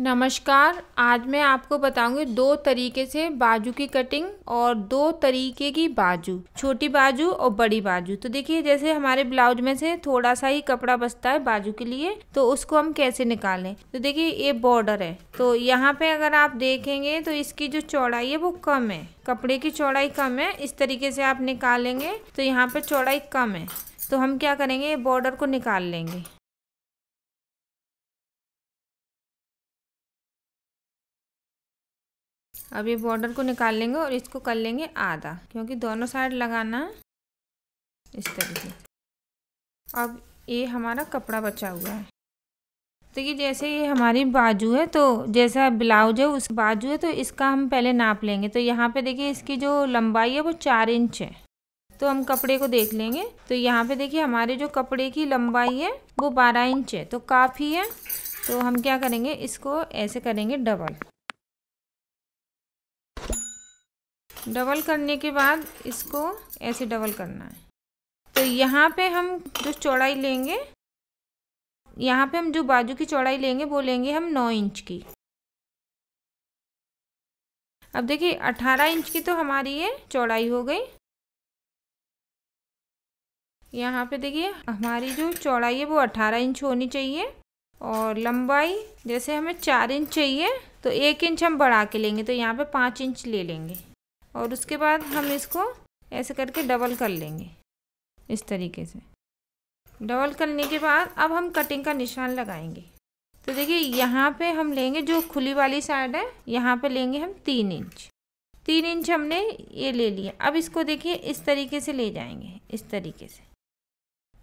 नमस्कार आज मैं आपको बताऊंगी दो तरीके से बाजू की कटिंग और दो तरीके की बाजू छोटी बाजू और बड़ी बाजू तो देखिए जैसे हमारे ब्लाउज में से थोड़ा सा ही कपड़ा बचता है बाजू के लिए तो उसको हम कैसे निकालें तो देखिए ये बॉर्डर है तो यहाँ पे अगर आप देखेंगे तो इसकी जो चौड़ाई है वो कम है कपड़े की चौड़ाई कम है इस तरीके से आप निकालेंगे तो यहाँ पर चौड़ाई कम है तो हम क्या करेंगे बॉर्डर को निकाल लेंगे अब ये बॉर्डर को निकाल लेंगे और इसको कर लेंगे आधा क्योंकि दोनों साइड लगाना इस तरीके अब ये हमारा कपड़ा बचा हुआ है तो ये जैसे ये हमारी बाजू है तो जैसा ब्लाउज है उस बाजू है तो इसका हम पहले नाप लेंगे तो यहाँ पे देखिए इसकी जो लंबाई है वो चार इंच है तो हम कपड़े को देख लेंगे तो यहाँ पे देखिए हमारे जो कपड़े की लंबाई है वो बारह इंच है तो काफ़ी है तो हम क्या करेंगे इसको ऐसे करेंगे डबल डबल करने के बाद इसको ऐसे डबल करना है तो यहाँ पे हम जो चौड़ाई लेंगे यहाँ पे हम जो बाजू की चौड़ाई लेंगे वो लेंगे हम नौ इंच की अब देखिए अठारह इंच की तो हमारी ये चौड़ाई हो गई यहाँ पे देखिए हमारी जो चौड़ाई है वो अठारह इंच होनी चाहिए और लंबाई जैसे हमें चार इंच चाहिए तो एक इंच हम बढ़ा के लेंगे तो यहाँ पे पाँच इंच ले लेंगे और उसके बाद हम इसको ऐसे करके डबल कर लेंगे इस तरीके से डबल करने के बाद अब हम कटिंग का निशान लगाएंगे तो देखिए यहाँ पे हम लेंगे जो खुली वाली साइड है यहाँ पे लेंगे हम तीन इंच तीन इंच हमने ये ले लिया अब इसको देखिए इस तरीके से ले जाएंगे इस तरीके से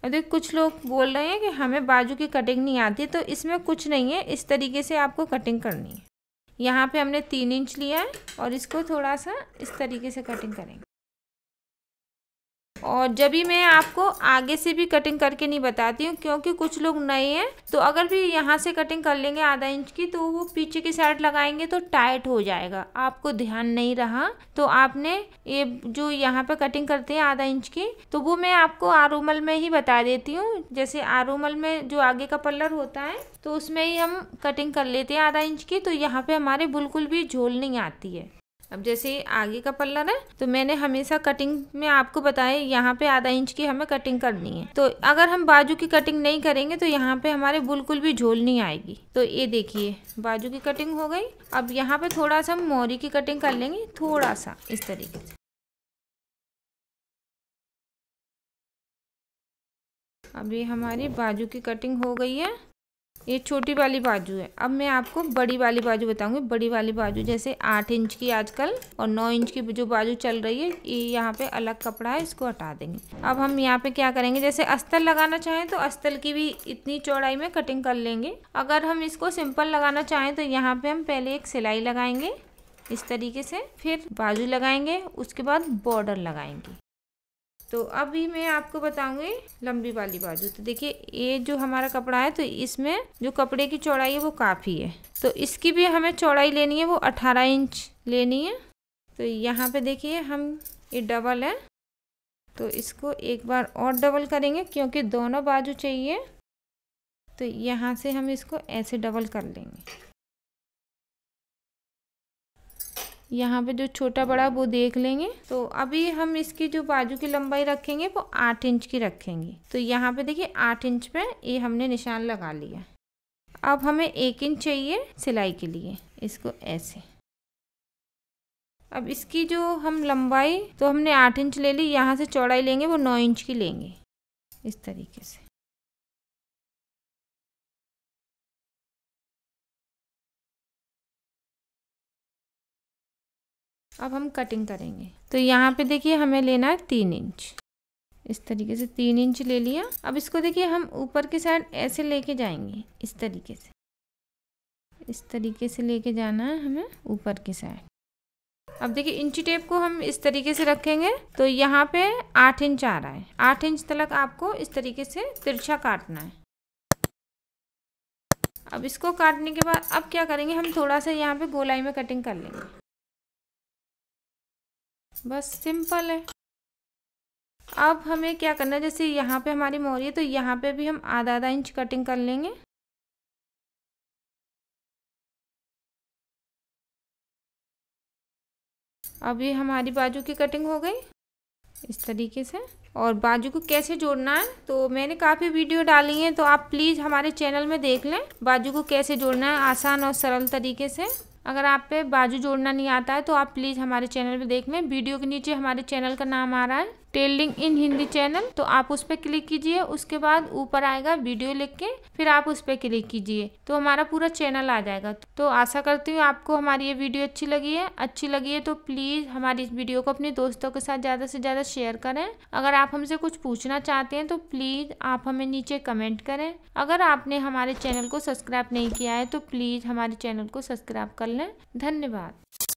अब देखिए कुछ लोग बोल रहे हैं कि हमें बाजू की कटिंग नहीं आती तो इसमें कुछ नहीं है इस तरीके से आपको कटिंग करनी है यहाँ पे हमने तीन इंच लिया है और इसको थोड़ा सा इस तरीके से कटिंग करेंगे और जब भी मैं आपको आगे से भी कटिंग करके नहीं बताती हूँ क्योंकि कुछ लोग नए हैं तो अगर भी यहाँ से कटिंग कर लेंगे आधा इंच की तो वो पीछे की साइड लगाएंगे तो टाइट हो जाएगा आपको ध्यान नहीं रहा तो आपने ये जो यहाँ पे कटिंग करते हैं आधा इंच की तो वो मैं आपको आरूमल में ही बता देती हूँ जैसे आरूमल में जो आगे का पल्लर होता है तो उसमें ही हम कटिंग कर लेते हैं आधा इंच की तो यहाँ पे हमारे बिल्कुल भी झोल नहीं आती है अब जैसे आगे का पल्ला है तो मैंने हमेशा कटिंग में आपको बताया यहाँ पे आधा इंच की हमें कटिंग करनी है तो अगर हम बाजू की कटिंग नहीं करेंगे तो यहाँ पे हमारे बिल्कुल भी झोल नहीं आएगी तो ये देखिए बाजू की कटिंग हो गई अब यहाँ पे थोड़ा सा हम मोरी की कटिंग कर लेंगे थोड़ा सा इस तरीके से अभी हमारी बाजू की कटिंग हो गई है ये छोटी वाली बाजू है अब मैं आपको बड़ी वाली बाजू बताऊंगी बड़ी वाली बाजू जैसे आठ इंच की आजकल और नौ इंच की जो बाजू चल रही है ये यहाँ पे अलग कपड़ा है इसको हटा देंगे अब हम यहाँ पे क्या करेंगे जैसे अस्तल लगाना चाहें तो अस्तल की भी इतनी चौड़ाई में कटिंग कर लेंगे अगर हम इसको सिंपल लगाना चाहें तो यहाँ पे हम पहले एक सिलाई लगाएंगे इस तरीके से फिर बाजू लगाएंगे उसके बाद बॉर्डर लगाएंगे तो अभी मैं आपको बताऊंगी लंबी वाली बाजू तो देखिए ये जो हमारा कपड़ा है तो इसमें जो कपड़े की चौड़ाई है वो काफ़ी है तो इसकी भी हमें चौड़ाई लेनी है वो अठारह इंच लेनी है तो यहाँ पे देखिए हम ये डबल है तो इसको एक बार और डबल करेंगे क्योंकि दोनों बाजू चाहिए तो यहाँ से हम इसको ऐसे डबल कर लेंगे यहाँ पे जो छोटा बड़ा वो देख लेंगे तो अभी हम इसकी जो बाजू की लंबाई रखेंगे वो आठ इंच की रखेंगे तो यहाँ पे देखिए आठ इंच पे ये हमने निशान लगा लिया अब हमें एक इंच चाहिए सिलाई के लिए इसको ऐसे अब इसकी जो हम लंबाई तो हमने आठ इंच ले ली यहाँ से चौड़ाई लेंगे वो नौ इंच की लेंगे इस तरीके से अब हम कटिंग करेंगे तो यहाँ पे देखिए हमें लेना है तीन इंच इस तरीके से तीन इंच ले लिया अब इसको देखिए हम ऊपर के साइड ऐसे लेके जाएंगे इस तरीके से इस तरीके से लेके जाना है हमें ऊपर की साइड अब देखिए इंची टेप को हम इस तरीके से रखेंगे तो यहाँ पे आठ इंच आ रहा है आठ इंच तक आपको इस तरीके से तिरछा काटना है अब इसको काटने के बाद अब क्या करेंगे हम थोड़ा सा यहाँ पे गोलाई में कटिंग कर लेंगे बस सिंपल है अब हमें क्या करना है जैसे यहाँ पे हमारी मोरी है तो यहाँ पे भी हम आधा आधा इंच कटिंग कर लेंगे अभी हमारी बाजू की कटिंग हो गई इस तरीके से और बाजू को कैसे जोड़ना है तो मैंने काफ़ी वीडियो डाली है तो आप प्लीज़ हमारे चैनल में देख लें बाजू को कैसे जोड़ना है आसान और सरल तरीके से अगर आप पे बाजू जोड़ना नहीं आता है तो आप प्लीज़ हमारे चैनल पर देख लें वीडियो के नीचे हमारे चैनल का नाम आ रहा है टेलिंग इन हिंदी चैनल तो आप उस पर क्लिक कीजिए उसके बाद ऊपर आएगा वीडियो लिख के फिर आप उस पर क्लिक कीजिए तो हमारा पूरा चैनल आ जाएगा तो आशा करती हूँ आपको हमारी ये वीडियो अच्छी लगी है अच्छी लगी है तो प्लीज़ हमारी इस वीडियो को अपने दोस्तों के साथ ज़्यादा से ज़्यादा शेयर करें अगर आप हमसे कुछ पूछना चाहते हैं तो प्लीज़ आप हमें नीचे कमेंट करें अगर आपने हमारे चैनल को सब्सक्राइब नहीं किया है तो प्लीज़ हमारे चैनल को सब्सक्राइब कर लें धन्यवाद